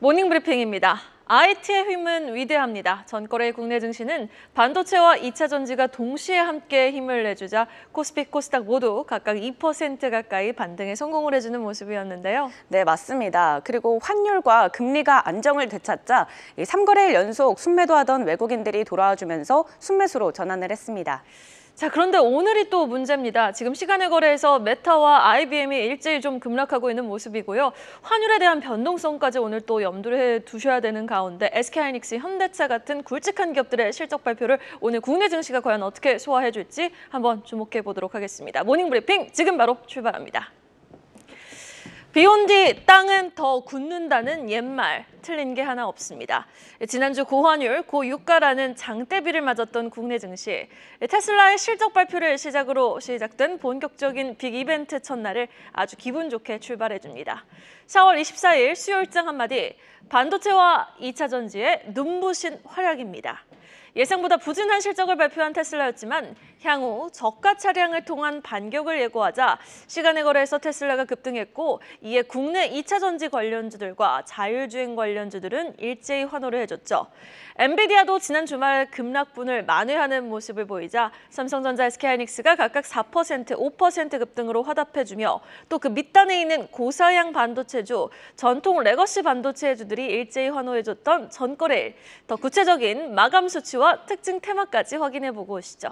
모닝브리핑입니다. IT의 힘은 위대합니다. 전거래 국내 증시는 반도체와 2차 전지가 동시에 함께 힘을 내주자 코스피, 코스닥 모두 각각 2% 가까이 반등에 성공을 해주는 모습이었는데요. 네, 맞습니다. 그리고 환율과 금리가 안정을 되찾자 3거래일 연속 순매도하던 외국인들이 돌아와주면서 순매수로 전환을 했습니다. 자, 그런데 오늘이 또 문제입니다. 지금 시간의 거래에서 메타와 IBM이 일제히 좀 급락하고 있는 모습이고요. 환율에 대한 변동성까지 오늘 또 염두를 두셔야 되는 가운데 SK하이닉스, 현대차 같은 굵직한 기업들의 실적 발표를 오늘 국내 증시가 과연 어떻게 소화해 줄지 한번 주목해 보도록 하겠습니다. 모닝 브리핑 지금 바로 출발합니다. 비온 뒤 땅은 더 굳는다는 옛말 틀린 게 하나 없습니다. 지난주 고환율, 고유가라는 장대비를 맞았던 국내 증시. 테슬라의 실적 발표를 시작으로 시작된 본격적인 빅 이벤트 첫날을 아주 기분 좋게 출발해 줍니다. 4월 24일 수요일장 한마디 반도체와 2차 전지의 눈부신 활약입니다. 예상보다 부진한 실적을 발표한 테슬라였지만 향후 저가 차량을 통한 반격을 예고하자 시간의 거래에서 테슬라가 급등했고 이에 국내 2차 전지 관련주들과 자율주행 관련주들은 일제히 환호를 해줬죠. 엔비디아도 지난 주말 급락분을 만회하는 모습을 보이자 삼성전자, SK하이닉스가 각각 4%, 5% 급등으로 화답해주며 또 그 밑단에 있는 고사양 반도체주, 전통 레거시 반도체주들이 일제히 환호해줬던 전거래일, 더 구체적인 마감 수치와 특징 테마까지 확인해보고 오시죠.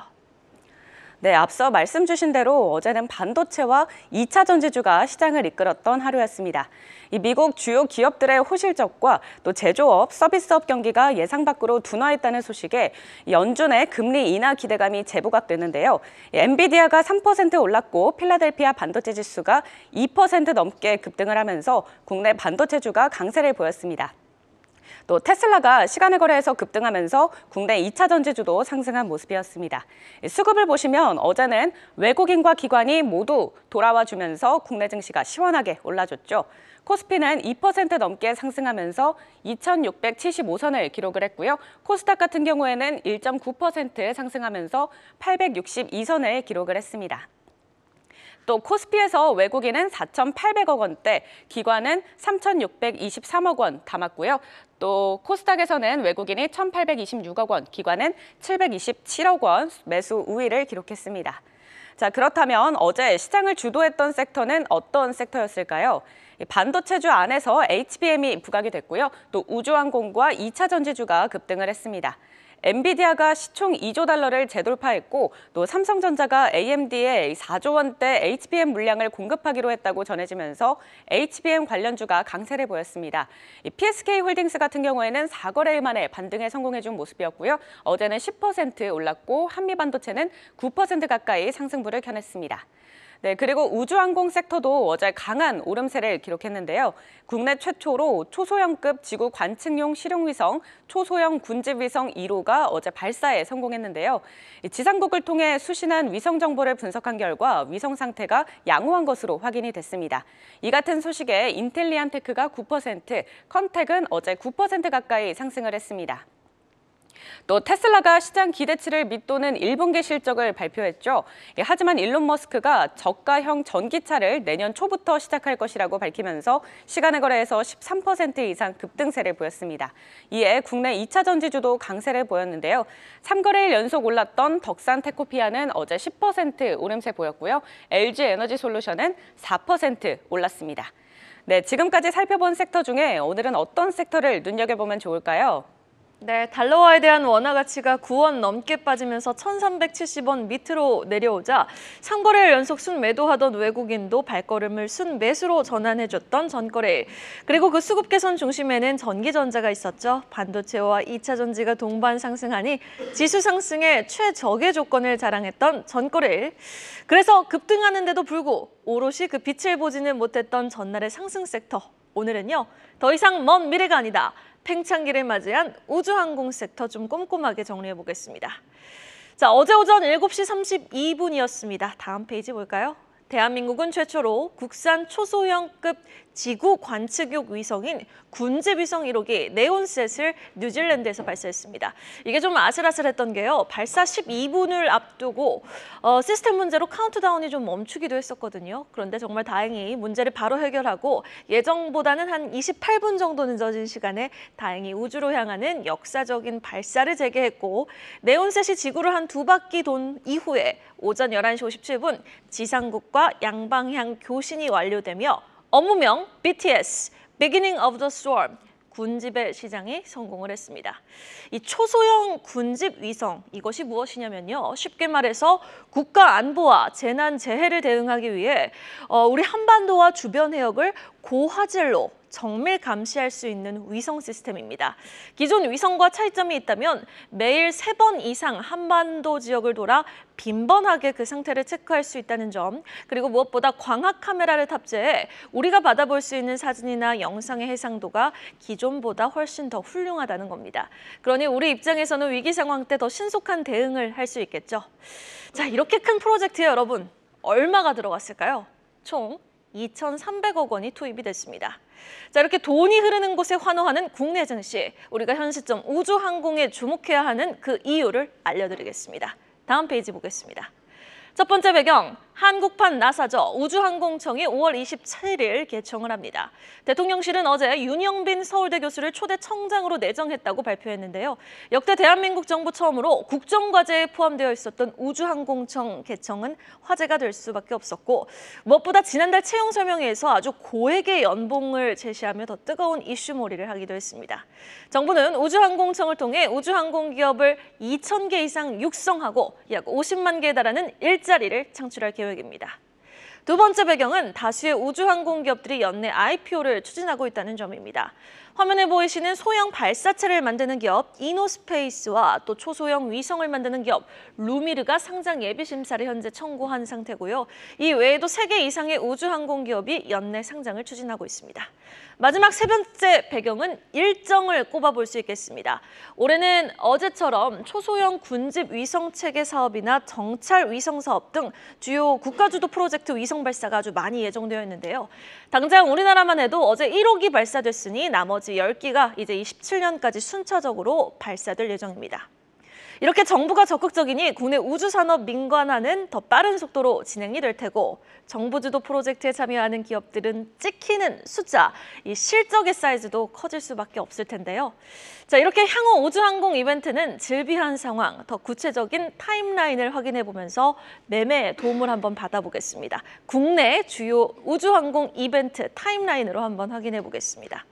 네, 앞서 말씀 주신 대로 어제는 반도체와 2차 전지주가 시장을 이끌었던 하루였습니다. 이 미국 주요 기업들의 호실적과 또 제조업, 서비스업 경기가 예상 밖으로 둔화했다는 소식에 연준의 금리 인하 기대감이 재부각되는데요. 엔비디아가 3% 올랐고 필라델피아 반도체 지수가 2% 넘게 급등을 하면서 국내 반도체주가 강세를 보였습니다. 또 테슬라가 시간의 거래에서 급등하면서 국내 2차 전지주도 상승한 모습이었습니다. 수급을 보시면 어제는 외국인과 기관이 모두 돌아와 주면서 국내 증시가 시원하게 올라줬죠. 코스피는 2% 넘게 상승하면서 2,675선을 기록을 했고요. 코스닥 같은 경우에는 1.9% 상승하면서 862선을 기록을 했습니다. 또 코스피에서 외국인은 4,800억 원대, 기관은 3,623억 원 담았고요. 또 코스닥에서는 외국인이 1,826억 원, 기관은 727억 원 매수 우위를 기록했습니다. 자, 그렇다면 어제 시장을 주도했던 섹터는 어떤 섹터였을까요? 반도체주 안에서 HBM이 부각이 됐고요. 또 우주항공과 2차 전지주가 급등을 했습니다. 엔비디아가 시총 2조 달러를 재돌파했고 또 삼성전자가 AMD에 4조 원대 HBM 물량을 공급하기로 했다고 전해지면서 HBM 관련주가 강세를 보였습니다. PSK 홀딩스 같은 경우에는 4거래일 만에 반등에 성공해준 모습이었고요. 어제는 10% 올랐고 한미반도체는 9% 가까이 상승부를 켜냈습니다. 네, 그리고 우주항공 섹터도 어제 강한 오름세를 기록했는데요. 국내 최초로 초소형급 지구 관측용 실용위성 초소형 군집위성 1호가 어제 발사에 성공했는데요. 지상국을 통해 수신한 위성 정보를 분석한 결과 위성 상태가 양호한 것으로 확인이 됐습니다. 이 같은 소식에 인텔리안 테크가 9%, 컨택은 어제 9% 가까이 상승을 했습니다. 또 테슬라가 시장 기대치를 밑도는 1분기 실적을 발표했죠. 예, 하지만 일론 머스크가 저가형 전기차를 내년 초부터 시작할 것이라고 밝히면서 시간의 거래에서 13% 이상 급등세를 보였습니다. 이에 국내 2차 전지주도 강세를 보였는데요. 3거래일 연속 올랐던 덕산 테코피아는 어제 10% 오름세 보였고요. LG 에너지 솔루션은 4% 올랐습니다. 네, 지금까지 살펴본 섹터 중에 오늘은 어떤 섹터를 눈여겨보면 좋을까요? 네, 달러화에 대한 원화 가치가 9원 넘게 빠지면서 1,370원 밑으로 내려오자 상거래를 연속 순매도하던 외국인도 발걸음을 순매수로 전환해줬던 전거래일. 그리고 그 수급 개선 중심에는 전기전자가 있었죠. 반도체와 2차 전지가 동반 상승하니 지수 상승의 최적의 조건을 자랑했던 전거래일. 그래서 급등하는데도 불구 오롯이 그 빛을 보지는 못했던 전날의 상승 섹터 오늘은요. 더 이상 먼 미래가 아니다. 팽창기를 맞이한 우주항공 섹터 좀 꼼꼼하게 정리해보겠습니다. 자, 어제 오전 7시 32분이었습니다. 다음 페이지 볼까요? 대한민국은 최초로 국산 초소형급 지구 관측용 위성인 군집 위성 1호기 네온셋을 뉴질랜드에서 발사했습니다. 이게 좀 아슬아슬했던 게요. 발사 12분을 앞두고 어, 시스템 문제로 카운트다운이 좀 멈추기도 했었거든요. 그런데 정말 다행히 문제를 바로 해결하고 예정보다는 한 28분 정도 늦어진 시간에 다행히 우주로 향하는 역사적인 발사를 재개했고 네온셋이 지구를 한 두 바퀴 돈 이후에 오전 11시 57분 지상국과 양방향 교신이 완료되며 업무명 BTS, Beginning of the Storm, 군집의 시장이 성공을 했습니다. 이 초소형 군집 위성, 이것이 무엇이냐면요. 쉽게 말해서 국가 안보와 재난 재해를 대응하기 위해 어, 우리 한반도와 주변 해역을 고화질로 정밀 감시할 수 있는 위성 시스템입니다. 기존 위성과 차이점이 있다면 매일 세 번 이상 한반도 지역을 돌아 빈번하게 그 상태를 체크할 수 있다는 점, 그리고 무엇보다 광학 카메라를 탑재해 우리가 받아볼 수 있는 사진이나 영상의 해상도가 기존보다 훨씬 더 훌륭하다는 겁니다. 그러니 우리 입장에서는 위기 상황 때 더 신속한 대응을 할 수 있겠죠. 자, 이렇게 큰 프로젝트에 여러분 얼마가 들어갔을까요? 총 2,300억 원이 투입이 됐습니다. 자 이렇게 돈이 흐르는 곳에 환호하는 국내 증시, 우리가 현 시점 우주항공에 주목해야 하는 그 이유를 알려드리겠습니다. 다음 페이지 보겠습니다. 첫 번째 배경, 한국판 나사저 우주항공청이 5월 27일 개청을 합니다. 대통령실은 어제 윤영빈 서울대 교수를 초대 청장으로 내정했다고 발표했는데요. 역대 대한민국 정부 처음으로 국정과제에 포함되어 있었던 우주항공청 개청은 화제가 될 수밖에 없었고 무엇보다 지난달 채용 설명회에서 아주 고액의 연봉을 제시하며 더 뜨거운 이슈몰이를 하기도 했습니다. 정부는 우주항공청을 통해 우주항공기업을 2천 개 이상 육성하고 약 50만 개에 달하는 일자리를 창출할 계획입니다. 계획입니다. 두 번째 배경은 다수의 우주항공기업들이 연내 IPO를 추진하고 있다는 점입니다. 화면에 보이시는 소형 발사체를 만드는 기업 이노스페이스와 또 초소형 위성을 만드는 기업 루미르가 상장 예비 심사를 현재 청구한 상태고요. 이 외에도 세 개 이상의 우주항공 기업이 연내 상장을 추진하고 있습니다. 마지막 세 번째 배경은 일정을 꼽아볼 수 있겠습니다. 올해는 어제처럼 초소형 군집 위성 체계 사업이나 정찰 위성 사업 등 주요 국가주도 프로젝트 위성 발사가 아주 많이 예정되어 있는데요. 당장 우리나라만 해도 어제 1호기 발사됐으니 나머지 나머지 10기가 이제 27년까지 순차적으로 발사될 예정입니다. 이렇게 정부가 적극적이니 국내 우주산업 민관화는 더 빠른 속도로 진행이 될 테고 정부 주도 프로젝트에 참여하는 기업들은 찍히는 숫자, 이 실적의 사이즈도 커질 수밖에 없을 텐데요. 자 이렇게 향후 우주항공 이벤트는 질비한 상황, 더 구체적인 타임라인을 확인해보면서 매매에 도움을 한번 받아보겠습니다. 국내 주요 우주항공 이벤트 타임라인으로 한번 확인해보겠습니다.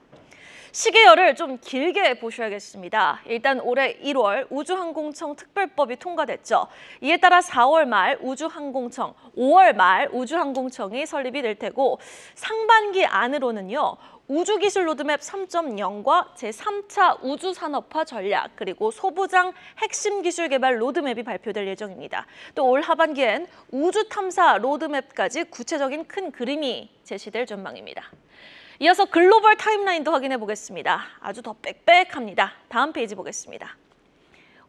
시계열을 좀 길게 보셔야겠습니다. 일단 올해 1월 우주항공청 특별법이 통과됐죠. 이에 따라 4월 말 우주항공청, 5월 말 우주항공청이 설립이 될 테고 상반기 안으로는요. 우주기술 로드맵 3.0과 제3차 우주산업화 전략 그리고 소부장 핵심 기술 개발 로드맵이 발표될 예정입니다. 또 올 하반기엔 우주탐사 로드맵까지 구체적인 큰 그림이 제시될 전망입니다. 이어서 글로벌 타임라인도 확인해 보겠습니다. 아주 더 빽빽합니다. 다음 페이지 보겠습니다.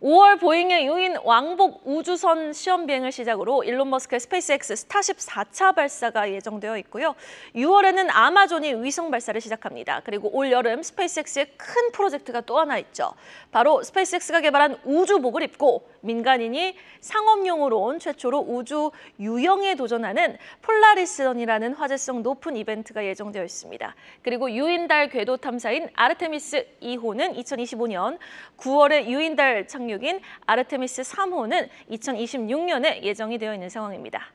5월 보잉의 유인 왕복 우주선 시험 비행을 시작으로 일론 머스크의 스페이스X 스타쉽 4차 발사가 예정되어 있고요. 6월에는 아마존이 위성 발사를 시작합니다. 그리고 올 여름 스페이스X의 큰 프로젝트가 또 하나 있죠. 바로 스페이스X가 개발한 우주복을 입고 민간인이 상업용으로 온 최초로 우주 유형에 도전하는 폴라리스런이라는 화제성 높은 이벤트가 예정되어 있습니다. 그리고 유인달 궤도 탐사인 아르테미스 2호는 2025년 9월에 유인달 착륙 16인 아르테미스 3호는 2026년에 예정이 되어 있는 상황입니다.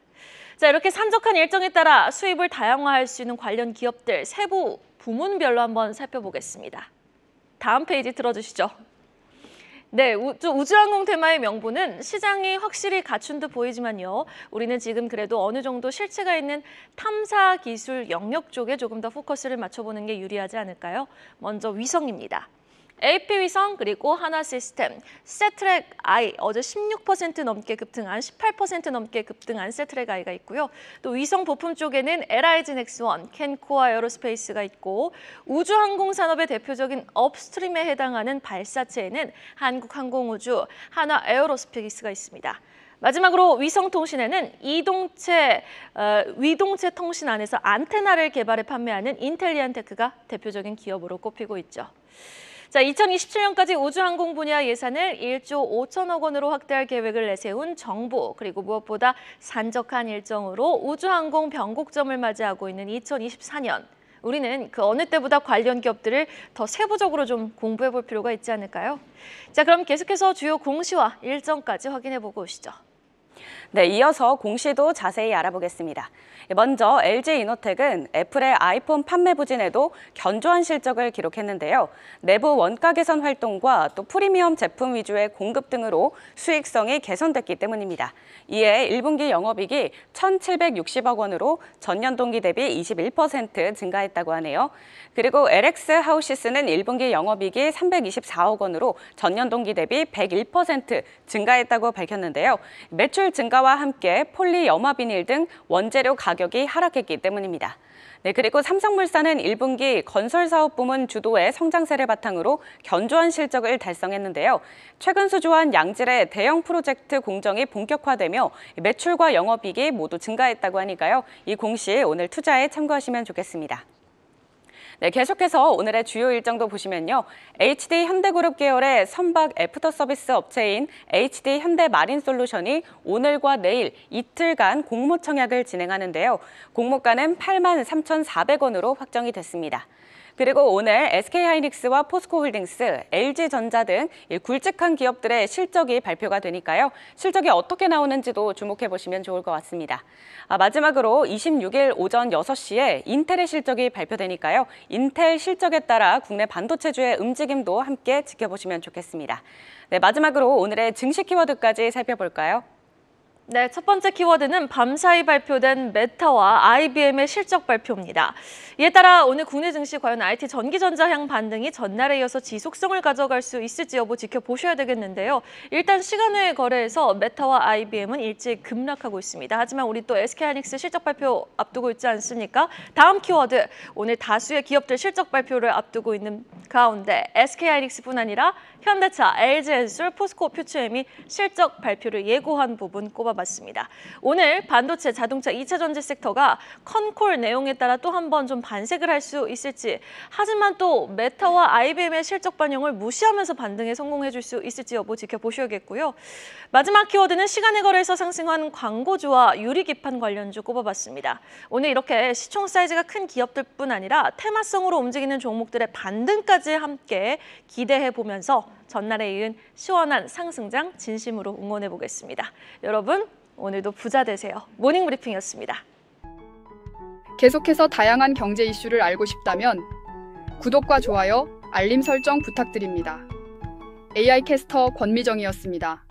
자 이렇게 산적한 일정에 따라 수입을 다양화할 수 있는 관련 기업들 세부 부문별로 한번 살펴보겠습니다. 다음 페이지 들어주시죠. 네, 우주, 항공 테마의 명분은 시장이 확실히 갖춘 듯 보이지만요. 우리는 지금 그래도 어느 정도 실체가 있는 탐사 기술 영역 쪽에 조금 더 포커스를 맞춰보는 게 유리하지 않을까요? 먼저 위성입니다. AP 위성 그리고 하나 시스템, 세트랙 아이 어제 16% 넘게 급등한 18% 넘게 급등한 세트랙 아이가 있고요. 또 위성 부품 쪽에는 LIG 넥스원, 캔코아 에어로스페이스가 있고 우주항공 산업의 대표적인 업스트림에 해당하는 발사체에는 한국항공우주, 하나 에어로스페이스가 있습니다. 마지막으로 위성통신에는 이동체, 어, 위동체 통신 안에서 안테나를 개발해 판매하는 인텔리안테크가 대표적인 기업으로 꼽히고 있죠. 자, 2027년까지 우주항공 분야 예산을 1조 5천억 원으로 확대할 계획을 내세운 정부, 그리고 무엇보다 산적한 일정으로 우주항공 변곡점을 맞이하고 있는 2024년. 우리는 그 어느 때보다 관련 기업들을 더 세부적으로 좀 공부해 볼 필요가 있지 않을까요? 자, 그럼 계속해서 주요 공시와 일정까지 확인해 보고 오시죠. 네, 이어서 공시도 자세히 알아보겠습니다. 먼저 LG이노텍은 애플의 아이폰 판매 부진에도 견조한 실적을 기록했는데요. 내부 원가 개선 활동과 또 프리미엄 제품 위주의 공급 등으로 수익성이 개선됐기 때문입니다. 이에 1분기 영업이익이 1,760억 원으로 전년 동기 대비 21% 증가했다고 하네요. 그리고 LX 하우시스는 1분기 영업이익이 324억 원으로 전년 동기 대비 101% 증가했다고 밝혔는데요. 매출 증가 물가와 함께 폴리 염화비닐 등 원재료 가격이 하락했기 때문입니다. 네, 그리고 삼성물산은 1분기 건설 사업 부문 주도의 성장세를 바탕으로 견조한 실적을 달성했는데요. 최근 수주한 양질의 대형 프로젝트 공정이 본격화되며 매출과 영업이익이 모두 증가했다고 하니까요. 이 공시 오늘 투자에 참고하시면 좋겠습니다. 네, 계속해서 오늘의 주요 일정도 보시면요. HD 현대그룹 계열의 선박 애프터 서비스 업체인 HD 현대 마린 솔루션이 오늘과 내일 이틀간 공모 청약을 진행하는데요. 공모가는 8만 3,400원으로 확정이 됐습니다. 그리고 오늘 SK하이닉스와 포스코홀딩스, LG전자 등 굵직한 기업들의 실적이 발표가 되니까요. 실적이 어떻게 나오는지도 주목해 보시면 좋을 것 같습니다. 아, 마지막으로 26일 오전 6시에 인텔의 실적이 발표되니까요. 인텔 실적에 따라 국내 반도체주의 움직임도 함께 지켜보시면 좋겠습니다. 네, 마지막으로 오늘의 증시 키워드까지 살펴볼까요? 네, 첫 번째 키워드는 밤사이 발표된 메타와 IBM의 실적 발표입니다. 이에 따라 오늘 국내 증시 과연 IT 전기전자 향 반등이 전날에 이어서 지속성을 가져갈 수 있을지 여부 지켜보셔야 되겠는데요. 일단 시간 외 거래에서 메타와 IBM은 일찍 급락하고 있습니다. 하지만 우리 또 SK하이닉스 실적 발표 앞두고 있지 않습니까? 다음 키워드, 오늘 다수의 기업들 실적 발표를 앞두고 있는 가운데 SK하이닉스뿐 아니라 현대차, LG엔솔, 포스코, 퓨처엠이 실적 발표를 예고한 부분 꼽아 꼽아봤습니다. 오늘 반도체, 자동차, 2차 전지 섹터가 컨콜 내용에 따라 또 한 번 좀 반색을 할 수 있을지 하지만 또 메타와 IBM의 실적 반영을 무시하면서 반등에 성공해줄 수 있을지 여부 지켜보셔야겠고요. 마지막 키워드는 시간의 거래에서 상승한 광고주와 유리기판 관련주 꼽아봤습니다. 오늘 이렇게 시총 사이즈가 큰 기업들뿐 아니라 테마성으로 움직이는 종목들의 반등까지 함께 기대해 보면서 전날에 이은 시원한 상승장 진심으로 응원해 보겠습니다. 여러분 오늘도 부자 되세요. 모닝 브리핑이었습니다. 계속해서 다양한 경제 이슈를 알고 싶다면 구독과 좋아요, 알림 설정 부탁드립니다. AI 캐스터 권미정이었습니다.